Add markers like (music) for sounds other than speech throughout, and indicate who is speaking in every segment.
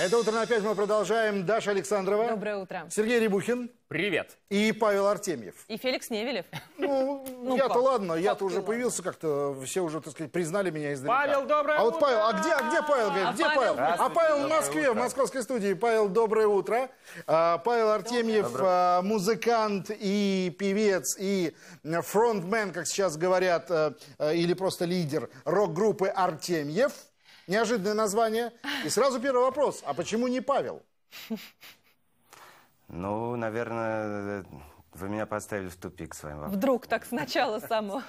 Speaker 1: Это «Утро на 5» мы продолжаем. Даша Александрова. Доброе утро. Сергей Рябухин. Привет. И Павел Артемьев.
Speaker 2: И Феликс Невелев.
Speaker 1: Ну, (laughs) ну я-то ладно, я-то уже появился как-то, все уже, так сказать, признали меня издалека. Павел, доброе утро! А вот Павел, а где, а где Павел? Говорит, а где Павел? А Павел в Москве, в московской студии. Павел, доброе утро. А, Павел Артемьев, доброе. А, музыкант и певец, и фронтмен, как сейчас говорят, а, а, или просто лидер рок-группы Артемьев неожиданное название. И сразу первый вопрос, а почему не Павел?
Speaker 3: Ну, наверное, вы меня поставили в тупик своим вопросом.
Speaker 1: Вдруг так сначала самого.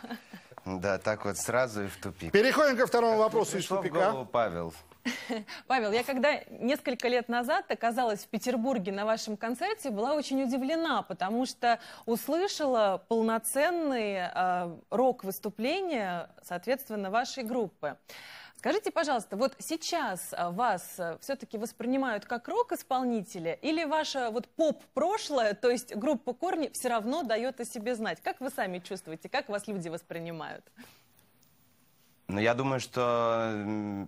Speaker 3: Да, так вот сразу и в тупик. Переходим ко второму вопросу из тупика. Голову, Павел.
Speaker 1: Павел, я когда несколько лет назад оказалась в Петербурге на вашем концерте, была очень удивлена, потому что услышала полноценные э, рок выступление, соответственно, вашей группы. Скажите, пожалуйста, вот сейчас э, вас э, все-таки воспринимают как рок-исполнителя или ваше вот поп-прошлое, то есть группа «Корни» все равно дает о себе знать? Как вы сами чувствуете, как вас люди воспринимают?
Speaker 3: Ну, я думаю, что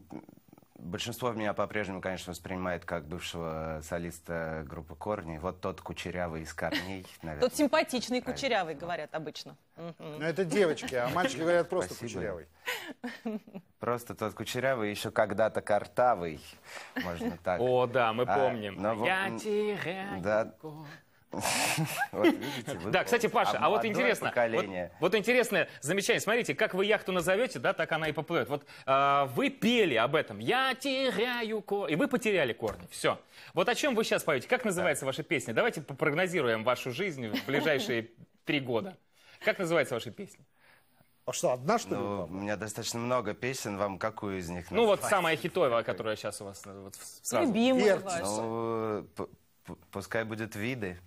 Speaker 3: большинство меня по-прежнему, конечно, воспринимает как бывшего солиста группы «Корни». Вот тот кучерявый из «Корней», (laughs) наверное. Тот
Speaker 1: симпатичный кучерявый, говорят обычно.
Speaker 3: Но это девочки, а мальчики говорят просто кучерявый. Просто тот кучерявый, еще когда-то картавый, можно так. О, да, мы а, помним. Я теряю. (laughs) Да, кстати, Паша, а вот интересно,
Speaker 2: вот, интересное замечание. Смотрите, как вы яхту назовете, да, так она и поплывет. Вот а, вы пели об этом. Я теряю корни. И вы потеряли корни. Все. Вот о чем вы сейчас поете? Как называется ваша песня? Давайте попрогнозируем вашу жизнь в ближайшие (laughs) три года. Как
Speaker 3: называется ваша песня? А что, одна, что ли? Ну, у меня достаточно много песен. Вам какую из них Ну, вот
Speaker 2: самая хитовая, которая сейчас у вас сразу. Любимая ваша.
Speaker 3: Ну, пускай будет «Виды»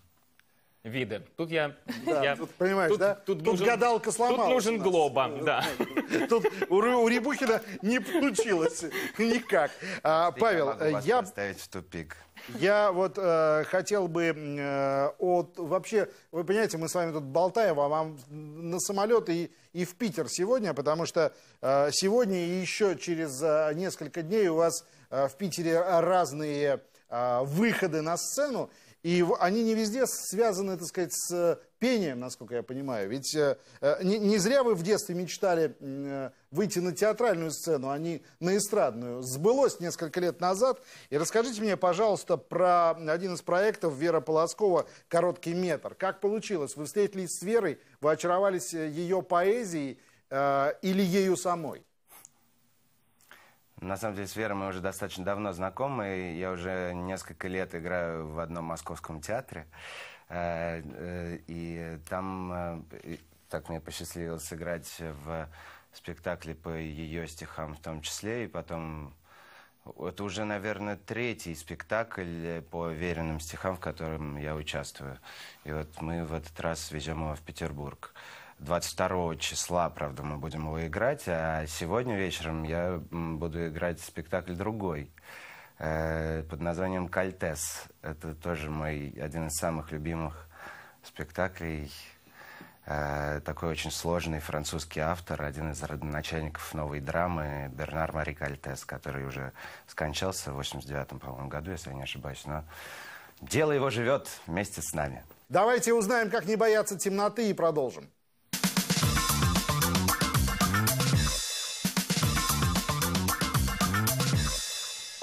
Speaker 3: виды. Тут я... Да, я тут,
Speaker 1: понимаешь, тут, да? Тут, тут нужен, гадалка сломалась. Тут нужен
Speaker 2: глоба, ну, да.
Speaker 1: (laughs) Тут у, у Рябухина не получилось (laughs) никак. А, Павел, я...
Speaker 3: поставить в тупик.
Speaker 1: Я вот э, хотел бы э, от... Вообще, вы понимаете, мы с вами тут болтаем, а вам на самолет и, и в Питер сегодня, потому что э, сегодня и еще через э, несколько дней у вас э, в Питере разные э, выходы на сцену. И они не везде связаны, так сказать, с э, пением, насколько я понимаю. Ведь э, э, не, не зря вы в детстве мечтали выйти на театральную сцену, а не на эстрадную. Сбылось несколько лет назад. И расскажите мне, пожалуйста, про один из проектов Вера Полоскова «Короткий метр». Как получилось? Вы встретились с Верой, вы очаровались ее поэзией э, или ею самой?
Speaker 3: На самом деле с Верой мы уже достаточно давно знакомы. Я уже несколько лет играю в одном московском театре. Э, э, и там э, так мне посчастливилось играть в спектакле по ее стихам в том числе. И потом это уже, наверное, третий спектакль по веренным стихам, в котором я участвую. И вот мы в этот раз везем его в Петербург. 22 числа, правда, мы будем его играть, а сегодня вечером я буду играть спектакль другой э, под названием «Кальтес». Это тоже мой один из самых любимых спектаклей. Э, такой очень сложный французский автор, один из родоначальников новой драмы Бернар Мари Кальтес, который уже скончался в 89-м, по-моему, году, если я не ошибаюсь. Но дело его живет вместе с нами.
Speaker 1: Давайте узнаем, как не бояться темноты и продолжим.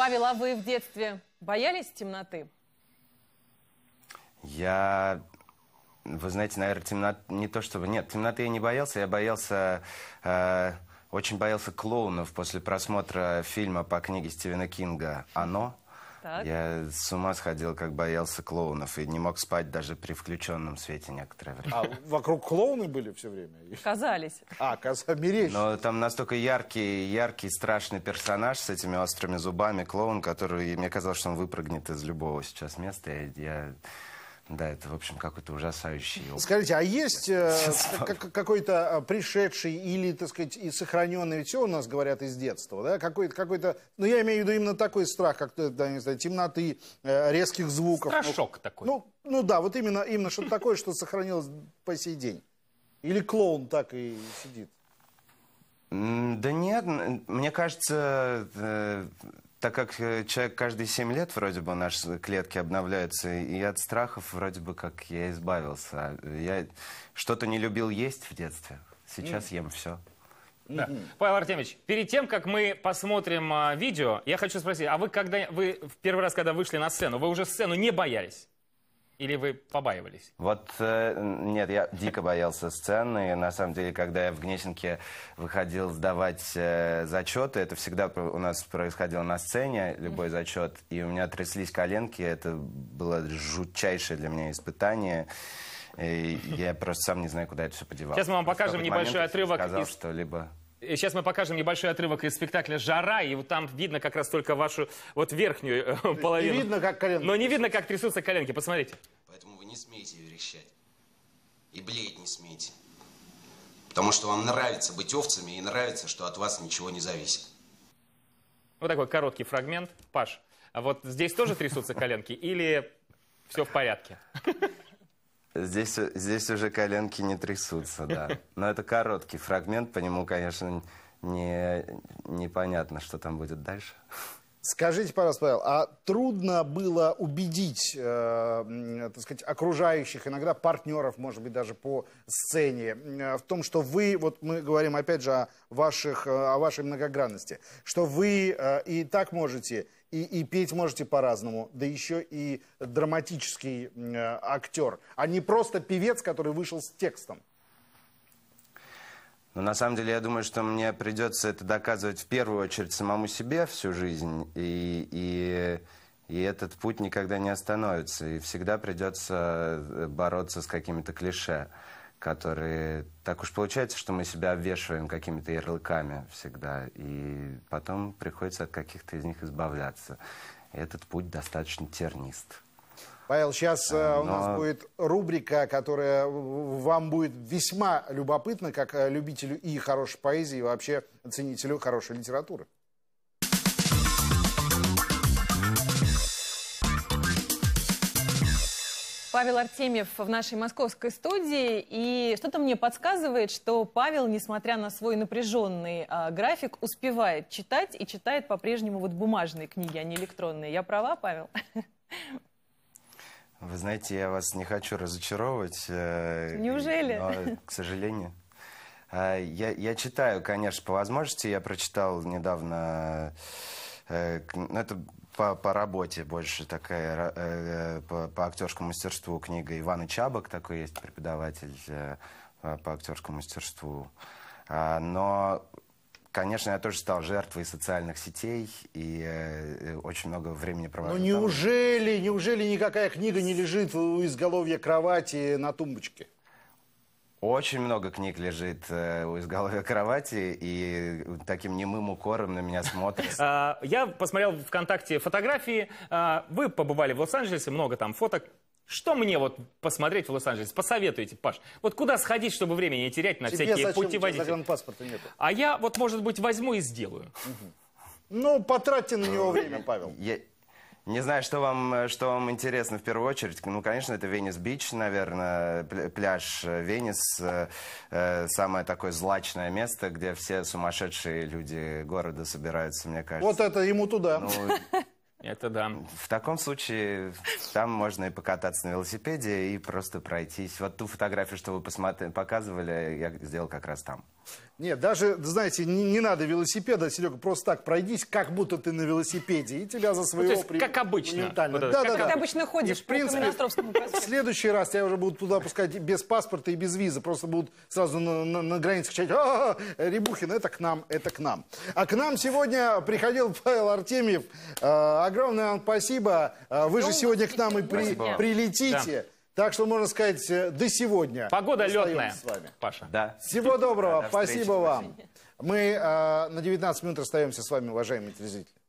Speaker 2: Павел, а вы в детстве боялись темноты?
Speaker 3: Я вы знаете, наверное, темноты не то чтобы... Нет, темноты я не боялся. Я боялся... Э... Очень боялся клоунов после просмотра фильма по книге Стивена Кинга «Оно». Так. Я с ума сходил, как боялся клоунов, и не мог спать даже при включенном свете некоторое время. А
Speaker 1: вокруг клоуны были все время? Казались.
Speaker 3: А, каз... мерещились. Но там настолько яркий, яркий, страшный персонаж с этими острыми зубами, клоун, который, мне казалось, что он выпрыгнет из любого сейчас места. Я, я да, это, в общем, какой-то ужасающий опыт. Скажите,
Speaker 1: а есть э, какой-то э, пришедший или, так сказать, и сохраненный, ведь все у нас говорят из детства, да, какой-то, какой-то, ну, я имею в виду именно такой страх, как, э, да, не знаю, темноты, э, резких звуков. Ну, Страшок ну, такой. Ну, ну да, вот именно, именно что-то такое, что сохранилось по сей день. Или клоун так и сидит.
Speaker 3: Да нет, мне кажется, э, так как э, человек каждые 7 лет вроде бы наши клетки обновляются, и от страхов вроде бы как я избавился. А я что-то не любил есть в детстве, сейчас mm. ем все.
Speaker 2: Да. Павел Артемович, перед тем, как мы посмотрим а, видео, я хочу спросить, а вы когда вы в первый раз, когда вышли на сцену, вы уже сцену не боялись? Или вы побаивались?
Speaker 3: Вот э, нет, я дико боялся сцены. На самом деле, когда я в Гнесинке выходил сдавать э, зачеты, это всегда у нас происходило на сцене, любой зачет. И у меня тряслись коленки. Это было жутчайшее для меня испытание. И я просто сам не знаю, куда это все подевал. Сейчас мы вам покажем небольшой отрывок сказал, из... что-либо...
Speaker 2: Э, сейчас мы покажем небольшой отрывок из спектакля «Жара», и вот там видно как раз только вашу вот верхнюю э, половину. Не видно, как коленки. Но не видно, как трясутся коленки,
Speaker 3: посмотрите. Поэтому вы не смейте верещать. И блеять не смейте. Потому что вам нравится быть овцами и нравится, что от вас ничего не зависит.
Speaker 2: Вот такой короткий фрагмент. Паш, а вот здесь тоже трясутся коленки или все в порядке?
Speaker 3: Здесь, э, здесь уже коленки не трясутся, да. (laughs) Но это короткий фрагмент, по нему, конечно, не, непонятно, что там будет дальше.
Speaker 1: Скажите, пожалуйста, Павел, а трудно было убедить, э, так сказать, окружающих, иногда партнеров, может быть, даже по сцене, э, в том, что вы, вот мы говорим опять же о, ваших, э, о вашей многогранности, что вы э, и так можете и, и петь можете по-разному, да еще и драматический э, актер, а не просто певец, который вышел с текстом.
Speaker 3: Но ну, на самом деле, я думаю, что мне придется это доказывать в первую очередь самому себе всю жизнь. И, и, и этот путь никогда не остановится. И всегда придется э, бороться с какими-то клише которые... Так уж получается, что мы себя обвешиваем какими-то ярлыками всегда, и потом приходится от каких-то из них избавляться. И этот путь достаточно тернист.
Speaker 1: Павел, сейчас Но... Э, а, у нас будет рубрика, которая вам будет весьма любопытна, как э, любителю и хорошей поэзии, и вообще ценителю хорошей литературы. Павел Артемьев в нашей московской студии. И что-то мне подсказывает, что Павел, несмотря на свой напряженный а, график, успевает читать и читает по-прежнему вот бумажные книги, а не электронные. Я права, Павел?
Speaker 3: Вы знаете, я вас не хочу разочаровывать. Э, Неужели? Но, к сожалению. А, я, я читаю, конечно, по возможности. Я прочитал недавно... Э, ну, это по, по работе больше такая, э, э, по, по актерскому мастерству книга Ивана Чабок, такой есть преподаватель э, по актерскому мастерству. А, но, конечно, я тоже стал жертвой социальных сетей и очень много времени провожу.
Speaker 1: Ну неужели, неужели никакая книга не лежит у изголовья кровати на тумбочке?
Speaker 3: Очень много книг лежит э, у изголовья кровати, и таким немым укором на меня смотрят. (laughs)
Speaker 2: А, я посмотрел ВКонтакте фотографии. А, вы побывали в Лос-Анджелесе, много там фоток. Что мне вот посмотреть в Лос-Анджелесе? Посоветуйте, Паш. Вот куда сходить, чтобы времени не терять на Тебе всякие зачем, пути водителя? паспорта нету.
Speaker 3: А я вот, может быть, возьму и сделаю. Ну, потратьте на него время, Павел. Не знаю, что вам, э, что вам интересно в первую очередь. Ну, конечно, это Венес-Бич, наверное, пляж э, Венес. Э, самое такое злачное место, где все сумасшедшие люди города собираются, мне кажется. Вот
Speaker 1: это ему туда. Ну,
Speaker 3: это да. В таком случае там можно и покататься на велосипеде, и просто пройтись. Вот ту фотографию, что вы показывали, я сделал как раз там.
Speaker 1: Нет, даже, знаете, не, не надо велосипеда, Серега, просто так пройдись, как будто ты на велосипеде, и тебя за своего... Ну, есть, при...
Speaker 2: как обычно. Вот да, да, да, как да. обычно
Speaker 1: ходишь и, в принципе, в следующий раз тебя уже будут туда пускать без паспорта и без визы, просто будут сразу на, на, на границе кричать, а, -а, а, Рябухин, это к нам, это к нам. А к нам сегодня приходил Павел Артемьев, э, Огромное вам спасибо. А, вы же ну, сегодня к нам и при, прилетите. Да. Так что, можно сказать, э, до сегодня. Погода летная. С
Speaker 3: вами. Паша. Да. Всего доброго. Да, спасибо встречи, вам.
Speaker 1: Мы э, на 19 минут расстаемся с вами, уважаемые
Speaker 3: телезрители.